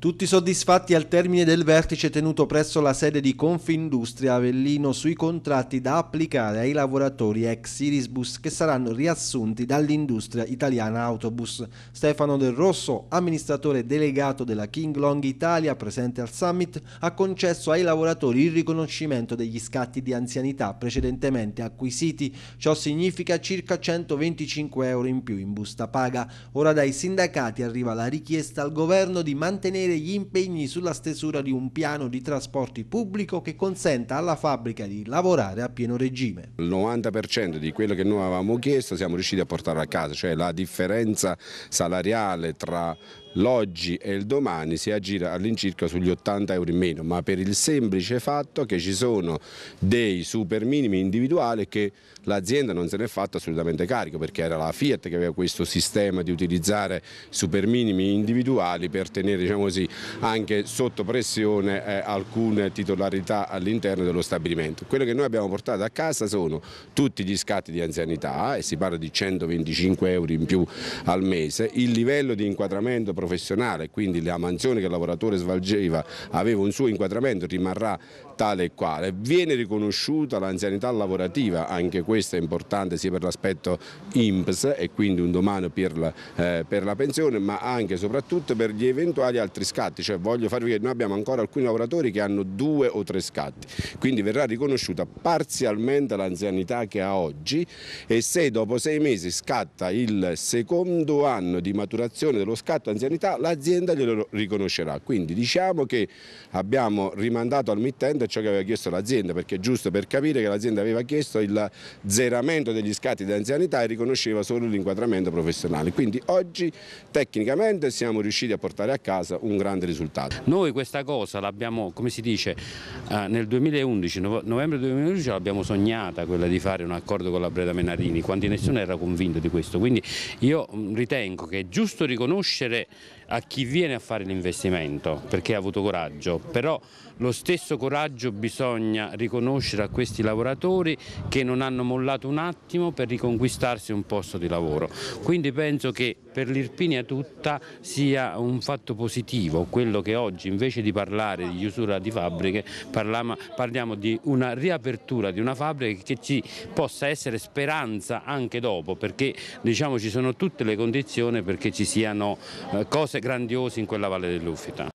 Tutti soddisfatti al termine del vertice tenuto presso la sede di Confindustria Avellino sui contratti da applicare ai lavoratori ex Irisbus che saranno riassunti dall'industria italiana Autobus. Stefano Del Rosso, amministratore delegato della King Long Italia presente al summit, ha concesso ai lavoratori il riconoscimento degli scatti di anzianità precedentemente acquisiti. Ciò significa circa 125 euro in più in busta paga. Ora dai sindacati arriva la richiesta al governo di mantenere sostenere gli impegni sulla stesura di un piano di trasporti pubblico che consenta alla fabbrica di lavorare a pieno regime. Il 90% di quello che noi avevamo chiesto siamo riusciti a portare a casa, cioè la differenza salariale tra l'oggi e il domani si aggira all'incirca sugli 80 euro in meno, ma per il semplice fatto che ci sono dei super minimi individuali che l'azienda non se ne è fatta assolutamente carico, perché era la Fiat che aveva questo sistema di utilizzare super minimi individuali per tenere diciamo così, anche sotto pressione eh, alcune titolarità all'interno dello stabilimento. Quello che noi abbiamo portato a casa sono tutti gli scatti di anzianità e si parla di 125 euro in più al mese, il livello di inquadramento professionale professionale, quindi la mansione che il lavoratore svolgeva aveva un suo inquadramento, rimarrà tale e quale. Viene riconosciuta l'anzianità lavorativa, anche questa è importante sia per l'aspetto IMPS e quindi un domani per la, eh, per la, pensione, ma anche e soprattutto per gli eventuali altri scatti, cioè voglio farvi vedere, noi abbiamo ancora alcuni lavoratori che hanno due o tre scatti, quindi verrà riconosciuta parzialmente l'anzianità che ha oggi e se dopo sei mesi scatta il secondo anno di maturazione dello scatto anzianità anzianità l'azienda glielo riconoscerà. Quindi diciamo che abbiamo rimandato al mittente ciò che aveva chiesto l'azienda, perché è giusto per capire che l'azienda aveva chiesto il zeramento degli scatti di anzianità e riconosceva solo l'inquadramento professionale. Quindi oggi tecnicamente siamo riusciti a portare a casa un grande risultato. Noi questa cosa l'abbiamo, come si dice, eh, nel 2011, novembre 2011 l'abbiamo sognata quella di fare un accordo con la Breda Menarini, quando nessuno era convinto di questo. Quindi io ritengo che è giusto riconoscere a chi viene a fare l'investimento perché ha avuto coraggio, però lo stesso coraggio bisogna riconoscere a questi lavoratori che non hanno mollato un attimo per riconquistarsi un posto di lavoro. Quindi penso che per l'Irpinia tutta sia un fatto positivo, quello che oggi invece di parlare di chiusura di fabbriche parliamo di una riapertura di una fabbrica che ci possa essere speranza anche dopo perché diciamo, ci sono tutte le condizioni perché ci siano eh, cose grandiose in quella Valle dell'Uffita.